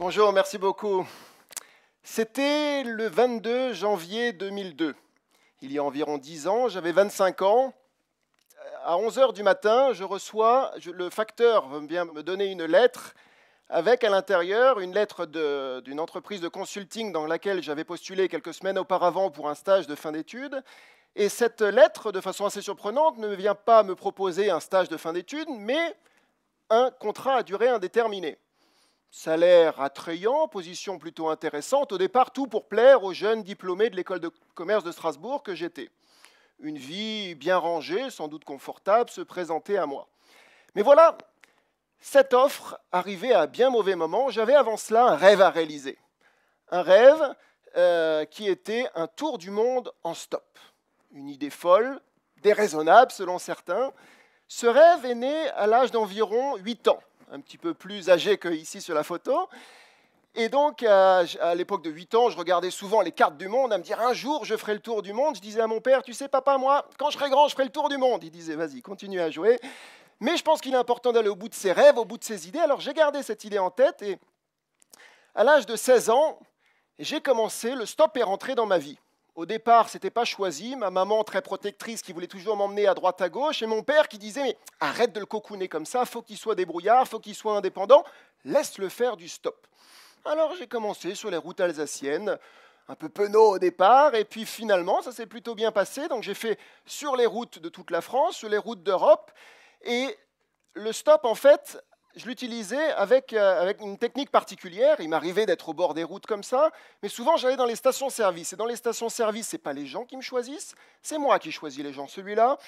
Bonjour, merci beaucoup. C'était le 22 janvier 2002. Il y a environ 10 ans, j'avais 25 ans. À 11h du matin, je reçois, le facteur vient me donner une lettre avec à l'intérieur une lettre d'une entreprise de consulting dans laquelle j'avais postulé quelques semaines auparavant pour un stage de fin d'études. Et cette lettre, de façon assez surprenante, ne vient pas me proposer un stage de fin d'études, mais un contrat à durée indéterminée salaire attrayant, position plutôt intéressante. Au départ, tout pour plaire aux jeunes diplômés de l'école de commerce de Strasbourg que j'étais. Une vie bien rangée, sans doute confortable, se présentait à moi. Mais voilà, cette offre arrivait à bien mauvais moment. J'avais avant cela un rêve à réaliser. Un rêve euh, qui était un tour du monde en stop. Une idée folle, déraisonnable selon certains. Ce rêve est né à l'âge d'environ 8 ans un petit peu plus âgé qu'ici sur la photo. Et donc, à, l'époque de 8 ans, je regardais souvent les cartes du monde à me dire un jour, je ferai le tour du monde. Je disais à mon père, tu sais, papa, moi, quand je serai grand, je ferai le tour du monde. Il disait, vas-y, continue à jouer. Mais je pense qu'il est important d'aller au bout de ses rêves, au bout de ses idées. Alors, j'ai gardé cette idée en tête et à l'âge de 16 ans, j'ai commencé, le stop est rentré dans ma vie. Au départ, ce n'était pas choisi. Ma maman, très protectrice, qui voulait toujours m'emmener à droite à gauche, et mon père qui disait Mais arrête de le cocooner comme ça, faut qu'il soit débrouillard, faut qu'il soit indépendant, laisse-le faire du stop. Alors j'ai commencé sur les routes alsaciennes, un peu penaud au départ, et puis finalement, ça s'est plutôt bien passé. Donc j'ai fait sur les routes de toute la France, sur les routes d'Europe, et le stop, en fait, je l'utilisais euh, avec, une technique particulière. Il m'arrivait d'être au bord des routes comme ça, mais souvent j'allais dans les stations-service. Et dans les stations-service, ce n'est pas les gens qui me choisissent, c'est moi qui choisis les gens. Celui-là,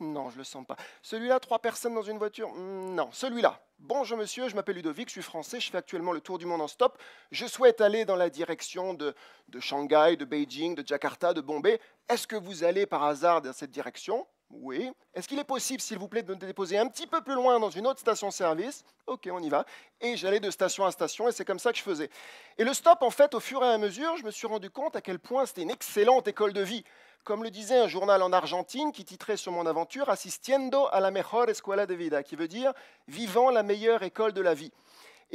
non, je le sens pas. Celui-là, trois personnes dans une voiture, hmm, non. Celui-là, bonjour monsieur, je m'appelle Ludovic, je suis français, je fais actuellement le tour du monde en stop. Je souhaite aller dans la direction de, de Shanghai, de Beijing, de Jakarta, de Bombay. Est-ce que vous allez par hasard dans cette direction oui. Est-ce qu'il est possible, s'il vous plaît, de me déposer un petit peu plus loin dans une autre station-service Ok, on y va. Et j'allais de station à station, et c'est comme ça que je faisais. Et le stop, en fait, au fur et à mesure, je me suis rendu compte à quel point c'était une excellente école de vie. Comme le disait un journal en Argentine qui titrait sur mon aventure Assistiendo a la mejor escuela de vida, qui veut dire Vivant la meilleure école de la vie.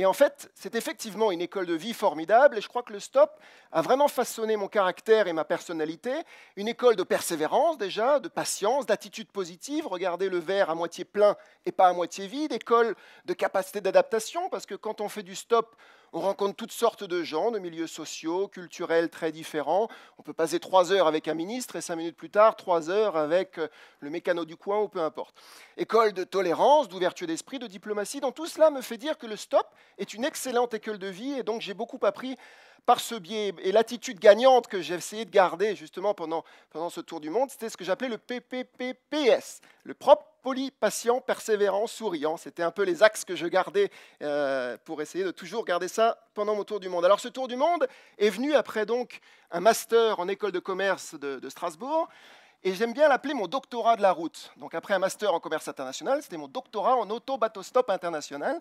Et en fait, c'est effectivement une école de vie formidable, et je crois que le stop a vraiment façonné mon caractère et ma personnalité. Une école de persévérance déjà, de patience, d'attitude positive, regarder le verre à moitié plein et pas à moitié vide, école de capacité d'adaptation, parce que quand on fait du stop, on rencontre toutes sortes de gens, de milieux sociaux, culturels très différents. On peut passer trois heures avec un ministre et cinq minutes plus tard, trois heures avec euh, le mécano du coin ou peu importe. École de tolérance, d'ouverture d'esprit, de diplomatie, dans tout cela me fait dire que le stop est une excellente école de vie et donc j'ai beaucoup appris par ce biais, et l'attitude gagnante que j'ai essayé de garder justement pendant, pendant ce tour du monde, c'était ce que j'appelais le PPPPS, le propre, poli, patient, persévérant, souriant. C'était un peu les axes que je gardais euh, pour essayer de toujours garder ça pendant mon tour du monde. Alors ce tour du monde est venu après donc un master en école de commerce de, de Strasbourg. Et j'aime bien l'appeler mon doctorat de la route. Donc après un master en commerce international, c'était mon doctorat en auto-bateau-stop international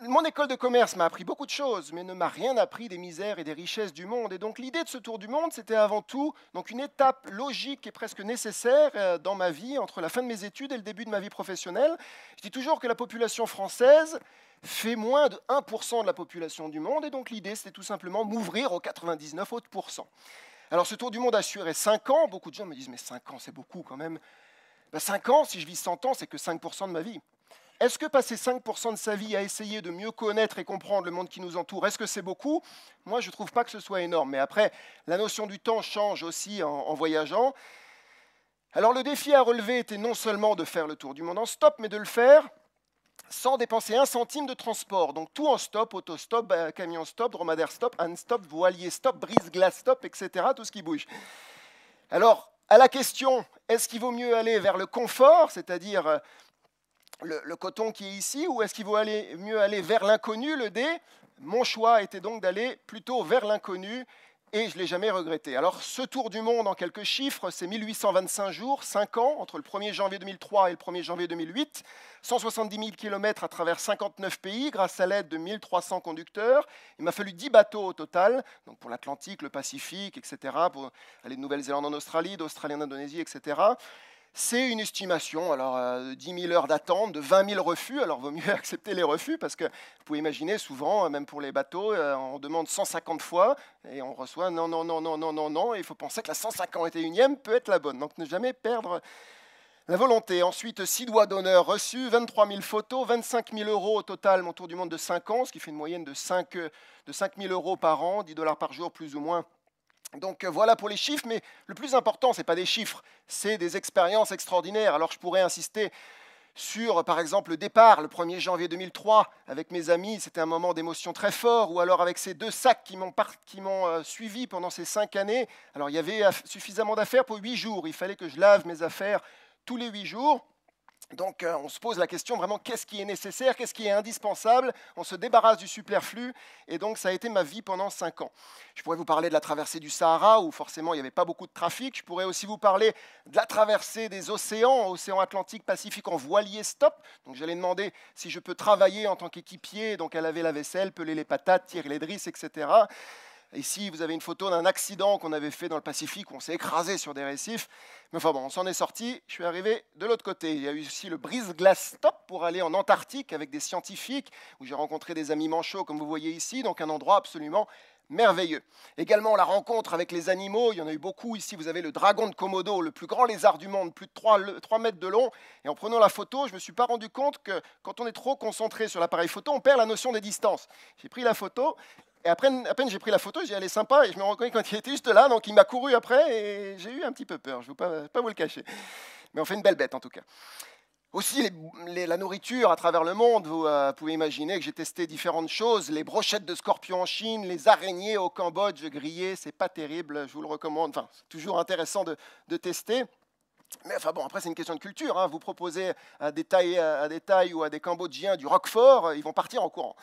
mon école de commerce m'a appris beaucoup de choses, mais ne m'a rien appris des misères et des richesses du monde. Et donc l'idée de ce tour du monde, c'était avant tout donc une étape logique et presque nécessaire euh, dans ma vie entre la fin de mes études et le début de ma vie professionnelle. Je dis toujours que la population française fait moins de 1% de la population du monde, et donc l'idée, c'était tout simplement m'ouvrir aux 99 autres pourcents. Alors ce tour du monde a duré 5 ans. Beaucoup de gens me disent mais 5 ans, c'est beaucoup quand même. Ben, 5 ans, si je vis 100 ans, c'est que 5% de ma vie. Est-ce que passer 5% de sa vie à essayer de mieux connaître et comprendre le monde qui nous entoure, est-ce que c'est beaucoup Moi, je ne trouve pas que ce soit énorme. Mais après, la notion du temps change aussi en, voyageant. Alors le défi à relever était non seulement de faire le tour du monde en stop, mais de le faire sans dépenser un centime de transport. Donc tout en stop, auto-stop, euh, camion stop, dromadaire stop, hand stop, voilier stop, brise-glace stop, etc. Tout ce qui bouge. Alors, à la question, est-ce qu'il vaut mieux aller vers le confort, c'est-à-dire euh, le, coton qui est ici ou est-ce qu'il vaut aller, mieux aller vers l'inconnu, le dé Mon choix était donc d'aller plutôt vers l'inconnu et je ne l'ai jamais regretté. Alors ce tour du monde en quelques chiffres, c'est 1825 jours, 5 ans, entre le 1er janvier 2003 et le 1er janvier 2008, 170 000 km à travers 59 pays grâce à l'aide de 1300 conducteurs. Il m'a fallu 10 bateaux au total, donc pour l'Atlantique, le Pacifique, etc., pour aller de Nouvelle-Zélande en Australie, d'Australie en Indonésie, etc c'est une estimation alors, 10 euh, 000 heures d'attente, de 20 000 refus. Alors, vaut mieux accepter les refus parce que vous pouvez imaginer, souvent, euh, même pour les bateaux, euh, on demande 150 fois et on reçoit non, non, non, non, non, non, non. Il faut penser que la 151e peut être la bonne. Donc, ne jamais perdre la volonté. Ensuite, 6 doigts d'honneur reçus, 23 000 photos, 25 000 euros au total, mon tour du monde de 5 ans, ce qui fait une moyenne de 5, de 5 000 euros par an, 10 dollars par jour plus ou moins donc euh, voilà pour les chiffres, mais le plus important, ce n'est pas des chiffres, c'est des expériences extraordinaires. Alors je pourrais insister sur, par exemple, le départ, le 1er janvier 2003, avec mes amis, c'était un moment d'émotion très fort, ou alors avec ces deux sacs qui m'ont, euh, suivi pendant ces cinq années. Alors il y avait suffisamment d'affaires pour huit jours, il fallait que je lave mes affaires tous les huit jours. Donc euh, on se pose la question vraiment qu'est-ce qui est nécessaire, qu'est-ce qui est indispensable, on se débarrasse du superflu, et donc ça a été ma vie pendant cinq ans. Je pourrais vous parler de la traversée du Sahara, où forcément il n'y avait pas beaucoup de trafic, je pourrais aussi vous parler de la traversée des océans, océan Atlantique, Pacifique, en voilier stop, donc j'allais demander si je peux travailler en tant qu'équipier, donc à laver la vaisselle, peler les patates, tirer les drisses, etc. Ici, vous avez une photo d'un accident qu'on avait fait dans le Pacifique où on s'est écrasé sur des récifs. Mais enfin bon, on s'en est sorti. Je suis arrivé de l'autre côté. Il y a eu aussi le brise-glace stop pour aller en Antarctique avec des scientifiques où j'ai rencontré des amis manchots, comme vous voyez ici. Donc un endroit absolument merveilleux. Également la rencontre avec les animaux, il y en a eu beaucoup. Ici, vous avez le dragon de Komodo, le plus grand lézard du monde, plus de 3, 3 mètres de long. Et en prenant la photo, je ne me suis pas rendu compte que quand on est trop concentré sur l'appareil photo, on perd la notion des distances. J'ai pris la photo et à peine, à peine j'ai pris la photo, j'ai est sympa et je me reconnais quand il était juste là, donc il m'a couru après et j'ai eu un petit peu peur, je ne vais pas, vous le cacher. Mais on fait une belle bête en tout cas. Aussi, la nourriture à travers le monde, euh, vous pouvez imaginer que j'ai testé différentes choses, les brochettes de scorpions en Chine, les araignées au Cambodge grillées, c'est pas terrible, je vous le recommande, enfin, c'est toujours intéressant de tester. Mais enfin bon, après c'est une question de culture. Hein. Vous proposez à des, Thaïs à ou à des Cambodgiens du Roquefort, euh, ils vont partir en courant.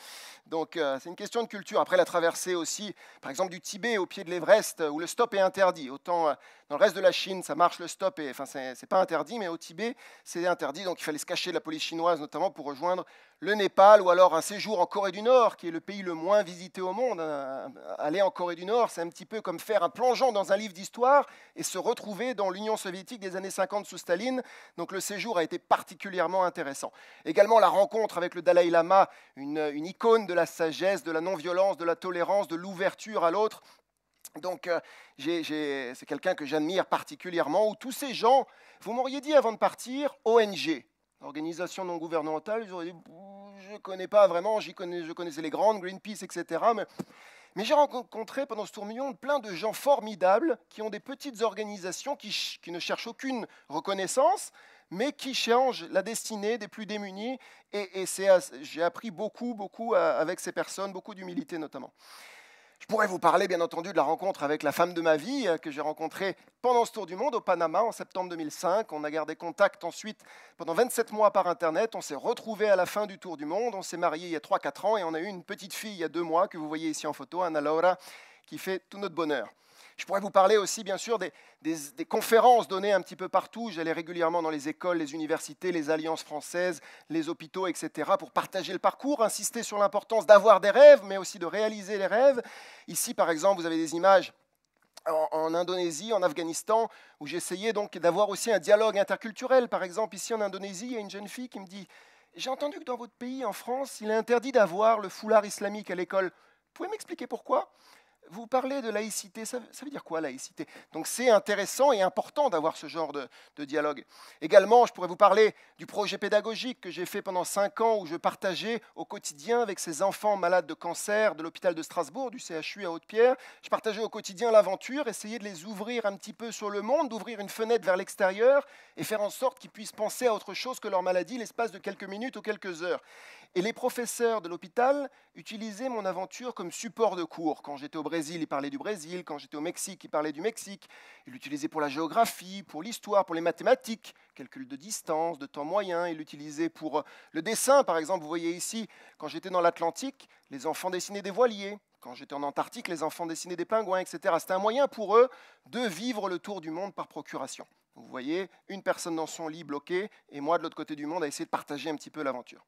Donc euh, c'est une question de culture. Après la traversée aussi, par exemple du Tibet au pied de l'Everest, euh, où le stop est interdit. Autant dans le reste de la Chine, ça marche le stop, et enfin, n'est pas interdit, mais au Tibet, c'est interdit, donc il fallait se cacher la police chinoise, notamment pour rejoindre le Népal, ou alors un séjour en Corée du Nord, qui est le pays le moins visité au monde. Euh, aller en Corée du Nord, c'est un petit peu comme faire un plongeon dans un livre d'histoire et se retrouver dans l'Union soviétique des années 50 sous Staline. Donc le séjour a été particulièrement intéressant. Également la rencontre avec le Dalai Lama, une icône de la sagesse, de la non-violence, de la tolérance, de l'ouverture à l'autre, donc, euh, c'est quelqu'un que j'admire particulièrement, où tous ces gens, vous m'auriez dit avant de partir, ONG, organisation non gouvernementale, je ne connais pas vraiment, je connaissais les grandes, Greenpeace, etc. Mais, j'ai rencontré pendant ce tourbillon plein de gens formidables qui ont des petites organisations qui, ne cherchent aucune reconnaissance, mais qui changent la destinée des plus démunis. et j'ai appris beaucoup, beaucoup euh, avec ces personnes, beaucoup d'humilité notamment. Je pourrais vous parler, bien entendu, de la rencontre avec la femme de ma vie euh, que j'ai rencontrée pendant ce tour du monde au Panama en septembre 2005. On a gardé contact ensuite pendant 27 mois par Internet. On s'est retrouvés à la fin du tour du monde. On s'est mariés il y a 3-4 ans et on a eu une petite fille il y a 2 mois que vous voyez ici en photo, Anna Laura, qui fait tout notre bonheur. Je pourrais vous parler aussi, bien sûr, des, conférences données un petit peu partout. J'allais régulièrement dans les écoles, les universités, les alliances françaises, les hôpitaux, etc., pour partager le parcours, insister sur l'importance d'avoir des rêves, mais aussi de réaliser les rêves. Ici, par exemple, vous avez des images en, Indonésie, en Afghanistan, où j'essayais donc d'avoir aussi un dialogue interculturel. Par exemple, ici en Indonésie, il y a une jeune fille qui me dit J'ai entendu que dans votre pays, en France, il est interdit d'avoir le foulard islamique à l'école. Vous pouvez m'expliquer pourquoi vous parlez de laïcité, ça, veut dire quoi laïcité Donc c'est intéressant et important d'avoir ce genre de, de, dialogue. Également, je pourrais vous parler du projet pédagogique que j'ai fait pendant cinq ans où je partageais au quotidien avec ces enfants malades de cancer de l'hôpital de Strasbourg, du CHU à Haute-Pierre. Je partageais au quotidien l'aventure, essayer de les ouvrir un petit peu sur le monde, d'ouvrir une fenêtre vers l'extérieur et faire en sorte qu'ils puissent penser à autre chose que leur maladie l'espace de quelques minutes ou quelques heures. Et les professeurs de l'hôpital utilisaient mon aventure comme support de cours. Quand j'étais au Brésil, ils parlaient du Brésil. Quand j'étais au Mexique, ils parlaient du Mexique. Ils l'utilisaient pour la géographie, pour l'histoire, pour les mathématiques, calcul de distance, de temps moyen. Ils l'utilisaient pour euh, le dessin, par exemple. Vous voyez ici, quand j'étais dans l'Atlantique, les enfants dessinaient des voiliers. Quand j'étais en Antarctique, les enfants dessinaient des pingouins, etc. C'était un moyen pour eux de vivre le tour du monde par procuration. Vous voyez, une personne dans son lit bloquée, et moi de l'autre côté du monde à essayer de partager un petit peu l'aventure.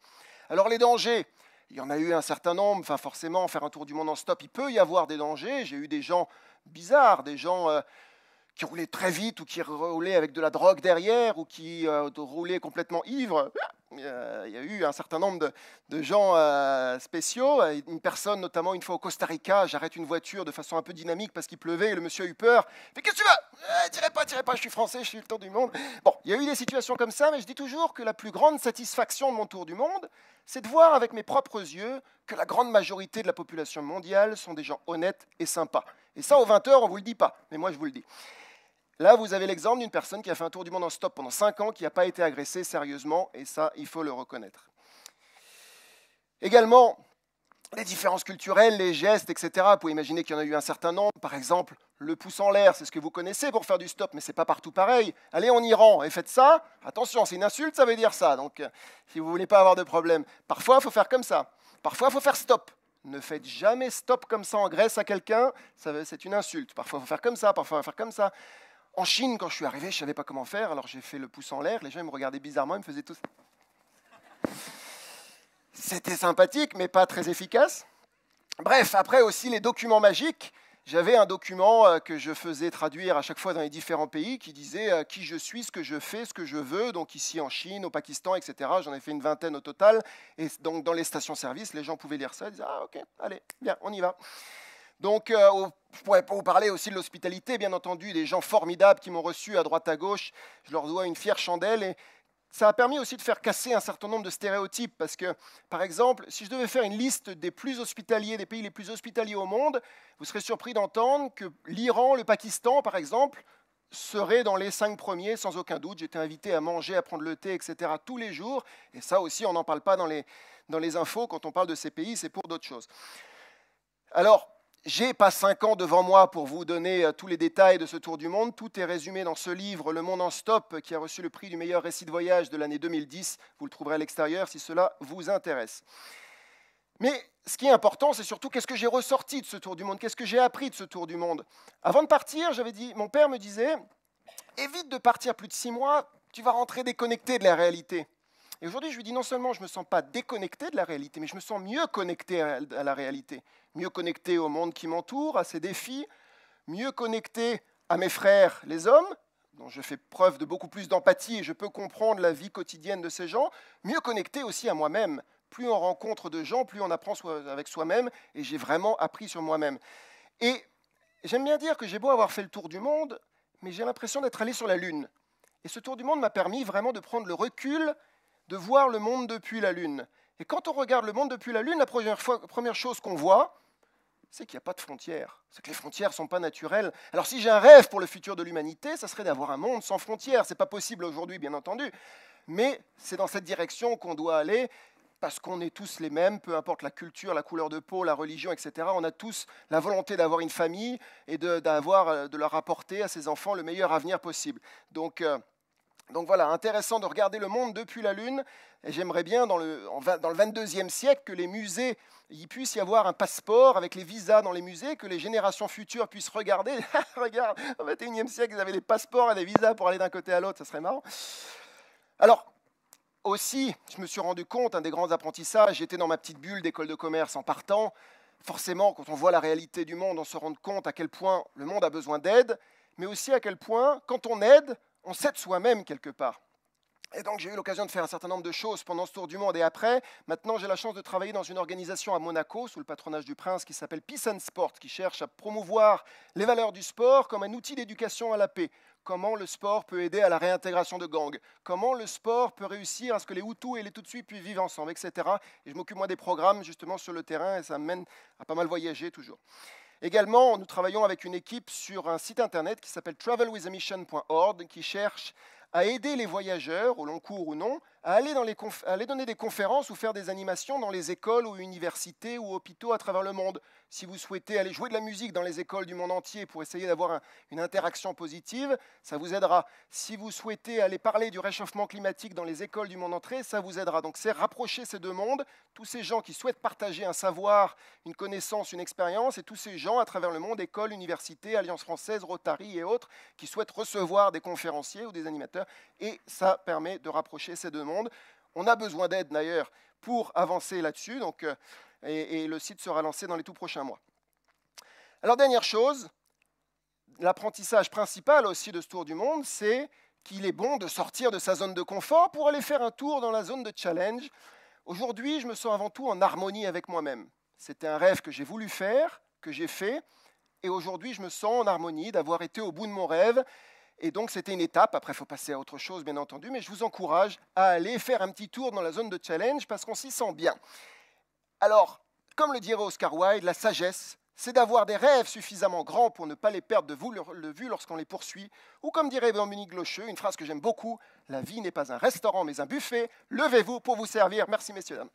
Alors les dangers, il y en a eu un certain nombre, enfin forcément, faire un tour du monde en stop, il peut y avoir des dangers. J'ai eu des gens bizarres, des gens euh, qui roulaient très vite ou qui roulaient avec de la drogue derrière ou qui euh, roulaient complètement ivres. Euh, il y a eu un certain nombre de, gens euh, spéciaux. Euh, une personne, notamment une fois au Costa Rica, j'arrête une voiture de façon un peu dynamique parce qu'il pleuvait et le monsieur a eu peur. Mais qu'est-ce que tu vas Tirez pas, tirez pas, je suis français, je suis le tour du monde. Bon, il y a eu des situations comme ça, mais je dis toujours que la plus grande satisfaction de mon tour du monde, c'est de voir avec mes propres yeux que la grande majorité de la population mondiale sont des gens honnêtes et sympas. Et ça, aux 20 heures, on ne vous le dit pas, mais moi, je vous le dis. Là, vous avez l'exemple d'une personne qui a fait un tour du monde en stop pendant 5 ans, qui n'a pas été agressée sérieusement, et ça, il faut le reconnaître. Également, les différences culturelles, les gestes, etc. Vous pouvez imaginer qu'il y en a eu un certain nombre. Par exemple, le pouce en l'air, c'est ce que vous connaissez pour faire du stop, mais ce n'est pas partout pareil. Allez en Iran et faites ça. Attention, c'est une insulte, ça veut dire ça. Donc, euh, si vous ne voulez pas avoir de problème, parfois, il faut faire comme ça. Parfois, il faut faire stop. Ne faites jamais stop comme ça en Grèce à quelqu'un, c'est une insulte. Parfois, il faut faire comme ça, parfois, il faut faire comme ça. En Chine, quand je suis arrivé, je ne savais pas comment faire, alors j'ai fait le pouce en l'air, les gens me regardaient bizarrement, ils me faisaient ça. C'était sympathique, mais pas très efficace. Bref, après aussi les documents magiques. J'avais un document euh, que je faisais traduire à chaque fois dans les différents pays qui disait euh, qui je suis, ce que je fais, ce que je veux. Donc ici en Chine, au Pakistan, etc. J'en ai fait une vingtaine au total. Et donc dans les stations-service, les gens pouvaient lire ça. Ils Ah ok, allez, bien, on y va. Donc, pour euh, je vous parler aussi de l'hospitalité, bien entendu, des gens formidables qui m'ont reçu à droite à gauche. Je leur dois une fière chandelle. Et ça a permis aussi de faire casser un certain nombre de stéréotypes. Parce que, par exemple, si je devais faire une liste des plus hospitaliers, des pays les plus hospitaliers au monde, vous serez surpris d'entendre que l'Iran, le Pakistan, par exemple, serait dans les cinq premiers, sans aucun doute. J'étais invité à manger, à prendre le thé, etc., tous les jours. Et ça aussi, on n'en parle pas dans les, dans les infos. Quand on parle de ces pays, c'est pour d'autres choses. Alors, j'ai pas cinq ans devant moi pour vous donner euh, tous les détails de ce tour du monde. Tout est résumé dans ce livre, Le Monde en Stop, qui a reçu le prix du meilleur récit de voyage de l'année 2010. Vous le trouverez à l'extérieur si cela vous intéresse. Mais ce qui est important, c'est surtout qu'est-ce que j'ai ressorti de ce tour du monde, qu'est-ce que j'ai appris de ce tour du monde. Avant de partir, j'avais dit, mon père me disait, évite de partir plus de six mois, tu vas rentrer déconnecté de la réalité. Et aujourd'hui, je lui dis non seulement je ne me sens pas déconnecté de la réalité, mais je me sens mieux connecté à la réalité, mieux connecté au monde qui m'entoure, à ses défis, mieux connecté à mes frères, les hommes, dont je fais preuve de beaucoup plus d'empathie et je peux comprendre la vie quotidienne de ces gens, mieux connecté aussi à moi-même. Plus on rencontre de gens, plus on apprend avec soi-même, et j'ai vraiment appris sur moi-même. Et j'aime bien dire que j'ai beau avoir fait le tour du monde, mais j'ai l'impression d'être allé sur la Lune. Et ce tour du monde m'a permis vraiment de prendre le recul de voir le monde depuis la Lune. Et quand on regarde le monde depuis la Lune, la première, chose qu'on voit, c'est qu'il n'y a pas de frontières, c'est que les frontières ne sont pas naturelles. Alors si j'ai un rêve pour le futur de l'humanité, ça serait d'avoir un monde sans frontières. Ce n'est pas possible aujourd'hui, bien entendu, mais c'est dans cette direction qu'on doit aller parce qu'on est tous les mêmes, peu importe la culture, la couleur de peau, la religion, etc. On a tous la volonté d'avoir une famille et de, euh, de leur apporter à ses enfants le meilleur avenir possible. Donc, euh, donc voilà, intéressant de regarder le monde depuis la Lune. Et j'aimerais bien, dans le, dans le 22e siècle, que les musées, il puisse y avoir un passeport avec les visas dans les musées, que les générations futures puissent regarder. Regarde, au 21e siècle, ils avaient des passeports et des visas pour aller d'un côté à l'autre, ça serait marrant. Alors, aussi, je me suis rendu compte, un des grands apprentissages, j'étais dans ma petite bulle d'école de commerce en partant. Forcément, quand on voit la réalité du monde, on se rend compte à quel point le monde a besoin d'aide, mais aussi à quel point, quand on aide, on s'aide soi-même quelque part. Et donc j'ai eu l'occasion de faire un certain nombre de choses pendant ce tour du monde et après. Maintenant j'ai la chance de travailler dans une organisation à Monaco sous le patronage du prince qui s'appelle Peace and Sport, qui cherche à promouvoir les valeurs du sport comme un outil d'éducation à la paix. Comment le sport peut aider à la réintégration de gangs Comment le sport peut réussir à ce que les Hutus et les Tutsis puissent vivre ensemble, etc. Et je m'occupe moi des programmes justement sur le terrain et ça m'amène mène à pas mal voyager toujours. Également, nous travaillons avec une équipe sur un site internet qui s'appelle travelwithamission.org qui cherche à aider les voyageurs, au long cours ou non, à aller, donner des conférences ou faire des animations dans les écoles ou universités ou hôpitaux à travers le monde. Si vous souhaitez aller jouer de la musique dans les écoles du monde entier pour essayer d'avoir une interaction positive, ça vous aidera. Si vous souhaitez aller parler du réchauffement climatique dans les écoles du monde entier, ça vous aidera. Donc c'est rapprocher ces deux mondes, tous ces gens qui souhaitent partager un savoir, une connaissance, une expérience, et tous ces gens à travers le monde, écoles, universités, Alliance française, Rotary et autres, qui souhaitent recevoir des conférenciers ou des animateurs et ça permet de rapprocher ces deux mondes. On a besoin d'aide d'ailleurs pour avancer là-dessus, donc, euh, et le site sera lancé dans les tout prochains mois. Alors dernière chose, l'apprentissage principal aussi de ce tour du monde, c'est qu'il est bon de sortir de sa zone de confort pour aller faire un tour dans la zone de challenge. Aujourd'hui, je me sens avant tout en harmonie avec moi-même. C'était un rêve que j'ai voulu faire, que j'ai fait, et aujourd'hui, je me sens en harmonie d'avoir été au bout de mon rêve et donc, c'était une étape. Après, il faut passer à autre chose, bien entendu. Mais je vous encourage à aller faire un petit tour dans la zone de challenge parce qu'on s'y sent bien. Alors, comme le dirait Oscar Wilde, la sagesse, c'est d'avoir des rêves suffisamment grands pour ne pas les perdre de vue lorsqu'on les poursuit. Ou comme dirait Dominique Glocheux, une phrase que j'aime beaucoup, la vie n'est pas un restaurant mais un buffet. Levez-vous pour vous servir. Merci, messieurs, dames.